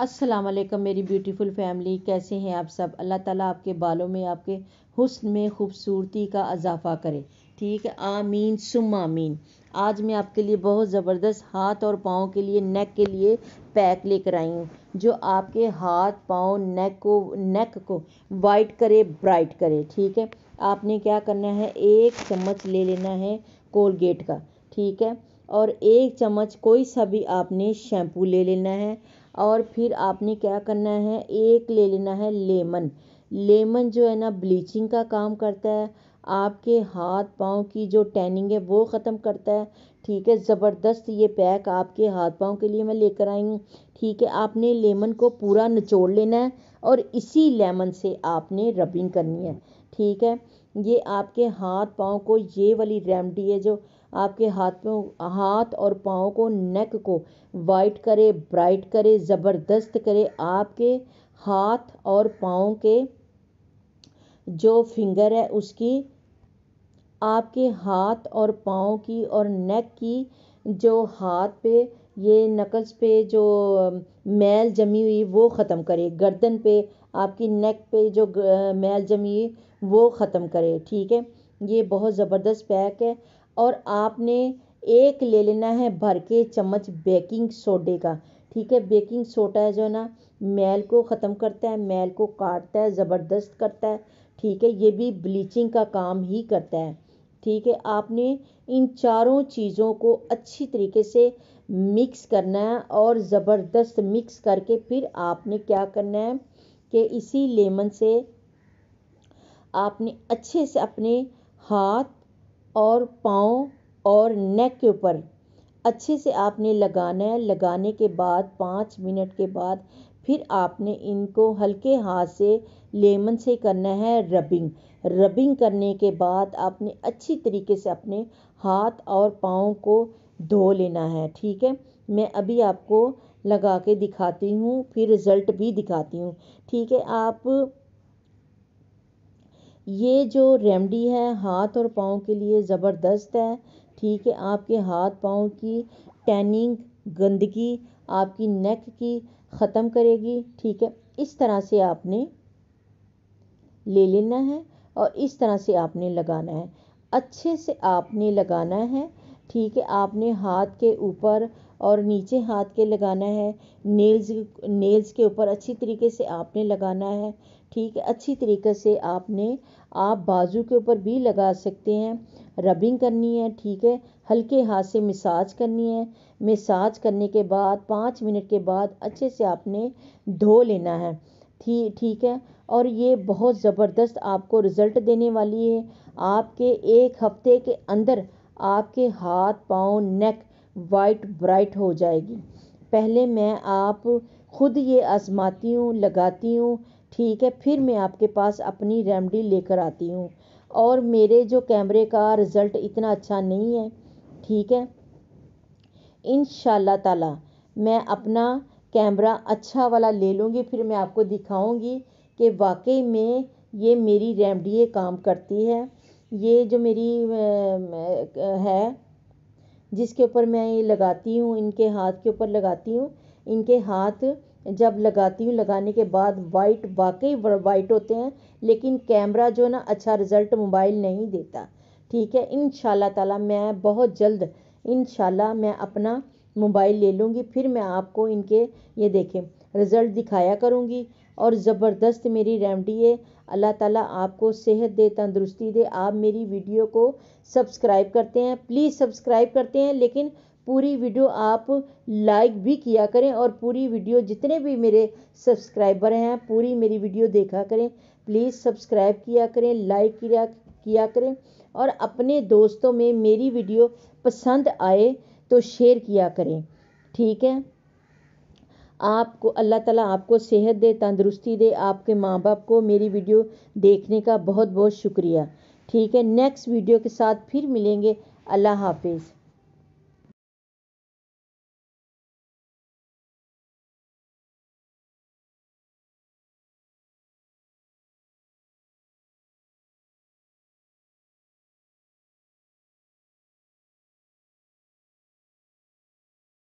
अस्सलाम वालेकुम मेरी ब्यूटीफुल फैमिली कैसे हैं आप सब अल्लाह ताला आपके बालों में आपके हुस्न में खूबसूरती का इजाफा करे ठीक है आमीन सुम आमीन आज मैं आपके लिए बहुत ज़बरदस्त हाथ और पाँव के लिए नेक के लिए पैक लेकर आई हूँ जो आपके हाथ पाँव नेक को नेक को वाइट करे ब्राइट करे ठीक है आपने क्या करना है एक चम्मच ले लेना है कोलगेट का ठीक है और एक चम्मच कोई सा भी आपने शैम्पू ले लेना है और फिर आपने क्या करना है एक ले लेना है लेमन लेमन जो है ना ब्लीचिंग का काम करता है आपके हाथ पाँव की जो टैनिंग है वो ख़त्म करता है ठीक है ज़बरदस्त ये पैक आपके हाथ पाँव के लिए मैं लेकर आई हूँ ठीक है आपने लेमन को पूरा निचोड़ लेना है और इसी लेमन से आपने रबिंग करनी है ठीक है ये आपके हाथ पाँव को ये वाली रेमडी है जो आपके हाथ में हाथ और पाँव को नेक को वाइट करे ब्राइट करे ज़बरदस्त करे आपके हाथ और पाँव के जो फिंगर है उसकी आपके हाथ और पाँव की और नेक की जो हाथ पे ये नकल्स पे जो मैल जमी हुई वो ख़त्म करे गर्दन पे आपकी नेक पे जो मैल जमी हुई वो ख़त्म करे ठीक है ये बहुत ज़बरदस्त पैक है और आपने एक ले लेना है भर के चम्मच बेकिंग सोडे का ठीक है बेकिंग सोडा है जो है ना मैल को ख़त्म करता है मैल को काटता है ज़बरदस्त करता है ठीक है ये भी ब्लीचिंग का काम ही करता है ठीक है आपने इन चारों चीज़ों को अच्छी तरीके से मिक्स करना है और ज़बरदस्त मिक्स करके फिर आपने क्या करना है कि इसी लेमन से आपने अच्छे से अपने हाथ और पाँव और नेक के ऊपर अच्छे से आपने लगाना है लगाने के बाद पाँच मिनट के बाद फिर आपने इनको हल्के हाथ से लेमन से करना है रबिंग रबिंग करने के बाद आपने अच्छी तरीके से अपने हाथ और पाँव को धो लेना है ठीक है मैं अभी आपको लगा के दिखाती हूँ फिर रिज़ल्ट भी दिखाती हूँ ठीक है आप ये जो रेमडी है हाथ और पाँव के लिए ज़बरदस्त है ठीक है आपके हाथ पाँव की टैनिंग गंदगी आपकी नेक की ख़त्म करेगी ठीक है इस तरह से आपने ले लेना है और इस तरह से आपने लगाना है अच्छे से आपने लगाना है ठीक है आपने हाथ के ऊपर और नीचे हाथ के लगाना है नेल्स नेल्स के ऊपर अच्छी तरीके से आपने लगाना है ठीक है अच्छी तरीके से आपने आप बाजू के ऊपर भी लगा सकते हैं रबिंग करनी है ठीक है हल्के हाथ से मिसाज करनी है मिसाज करने के बाद पाँच मिनट के बाद अच्छे से आपने धो लेना है थी ठीक है और ये बहुत ज़बरदस्त आपको रिज़ल्ट देने वाली है आपके एक हफ्ते के अंदर आपके हाथ पाँव नेक वाइट ब्राइट हो जाएगी पहले मैं आप ख़ुद ये आज़माती हूँ लगाती हूँ ठीक है फिर मैं आपके पास अपनी रेमडी लेकर आती हूँ और मेरे जो कैमरे का रिज़ल्ट इतना अच्छा नहीं है ठीक है इन ताला मैं अपना कैमरा अच्छा वाला ले लूँगी फिर मैं आपको दिखाऊँगी कि वाकई में ये मेरी रेमडी काम करती है ये जो मेरी है जिसके ऊपर मैं ये लगाती हूँ इनके हाथ के ऊपर लगाती हूँ इनके हाथ जब लगाती हूँ लगाने के बाद वाइट वाकई वाइट होते हैं लेकिन कैमरा जो ना अच्छा रिज़ल्ट मोबाइल नहीं देता ठीक है इन ताला मैं बहुत जल्द इन मैं अपना मोबाइल ले लूँगी फिर मैं आपको इनके ये देखें रिज़ल्ट दिखाया करूँगी और ज़बरदस्त मेरी रेमडी है अल्लाह ताला आपको सेहत दे तंदुरुस्ती दे आप मेरी वीडियो को सब्सक्राइब करते हैं प्लीज़ सब्सक्राइब करते हैं लेकिन पूरी वीडियो आप लाइक भी किया करें और पूरी वीडियो जितने भी मेरे सब्सक्राइबर हैं पूरी मेरी वीडियो देखा करें प्लीज़ सब्सक्राइब किया करें लाइक किया किया करें और अपने दोस्तों में मेरी वीडियो पसंद आए तो शेयर किया करें ठीक है आपको अल्लाह ताला आपको सेहत दे तंदुरुस्ती दे आपके माँ बाप को मेरी वीडियो देखने का बहुत बहुत शुक्रिया ठीक है नेक्स्ट वीडियो के साथ फिर मिलेंगे अल्लाह हाफिज़